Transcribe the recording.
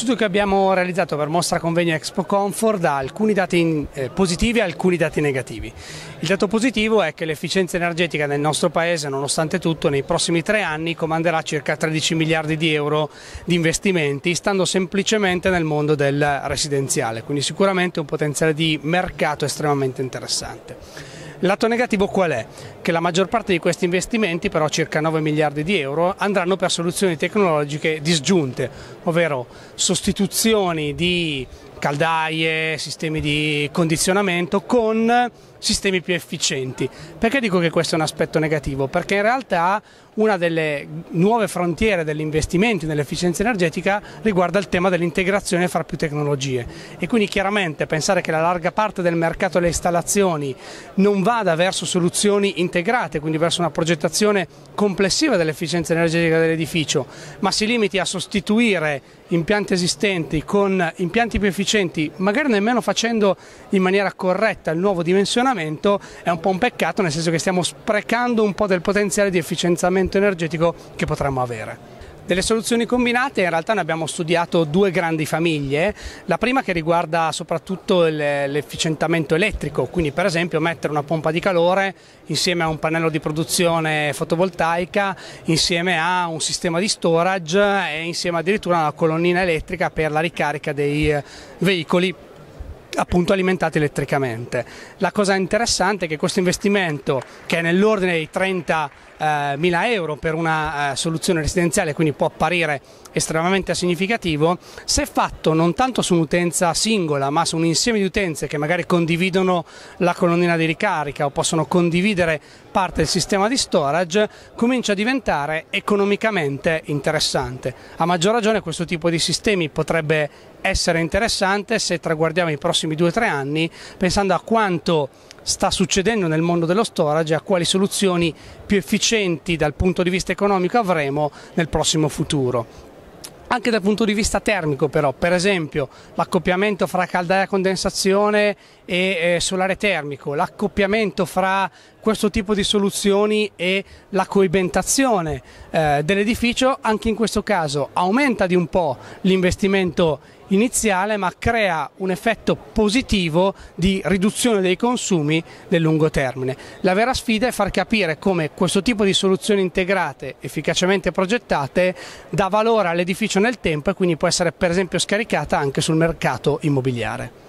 studio che abbiamo realizzato per Mostra Convegno Expo Comfort ha alcuni dati eh, positivi e alcuni dati negativi. Il dato positivo è che l'efficienza energetica nel nostro paese, nonostante tutto, nei prossimi tre anni comanderà circa 13 miliardi di euro di investimenti, stando semplicemente nel mondo del residenziale, quindi sicuramente un potenziale di mercato estremamente interessante. Lato negativo qual è? Che la maggior parte di questi investimenti, però circa 9 miliardi di euro, andranno per soluzioni tecnologiche disgiunte, ovvero sostituzioni di caldaie, sistemi di condizionamento con sistemi più efficienti. Perché dico che questo è un aspetto negativo? Perché in realtà una delle nuove frontiere degli investimenti nell'efficienza energetica riguarda il tema dell'integrazione fra più tecnologie e quindi chiaramente pensare che la larga parte del mercato delle installazioni non vada verso soluzioni integrate, quindi verso una progettazione complessiva dell'efficienza energetica dell'edificio, ma si limiti a sostituire impianti esistenti con impianti più efficienti efficienti, magari nemmeno facendo in maniera corretta il nuovo dimensionamento, è un po' un peccato, nel senso che stiamo sprecando un po' del potenziale di efficienzamento energetico che potremmo avere. Delle soluzioni combinate in realtà ne abbiamo studiato due grandi famiglie, la prima che riguarda soprattutto l'efficientamento elettrico, quindi per esempio mettere una pompa di calore insieme a un pannello di produzione fotovoltaica, insieme a un sistema di storage e insieme addirittura a una colonnina elettrica per la ricarica dei eh, veicoli appunto alimentati elettricamente. La cosa interessante è che questo investimento, che è nell'ordine dei 30.000 eh, euro per una eh, soluzione residenziale, quindi può apparire estremamente significativo, se fatto non tanto su un'utenza singola, ma su un insieme di utenze che magari condividono la colonnina di ricarica o possono condividere parte del sistema di storage, comincia a diventare economicamente interessante. A maggior ragione questo tipo di sistemi potrebbe essere interessante se traguardiamo i prossimi 2-3 anni pensando a quanto sta succedendo nel mondo dello storage e a quali soluzioni più efficienti dal punto di vista economico avremo nel prossimo futuro. Anche dal punto di vista termico però, per esempio l'accoppiamento fra caldaia a condensazione e eh, solare termico, l'accoppiamento fra questo tipo di soluzioni e la coibentazione eh, dell'edificio anche in questo caso aumenta di un po' l'investimento iniziale ma crea un effetto positivo di riduzione dei consumi nel lungo termine. La vera sfida è far capire come questo tipo di soluzioni integrate, efficacemente progettate, dà valore all'edificio nel tempo e quindi può essere per esempio scaricata anche sul mercato immobiliare.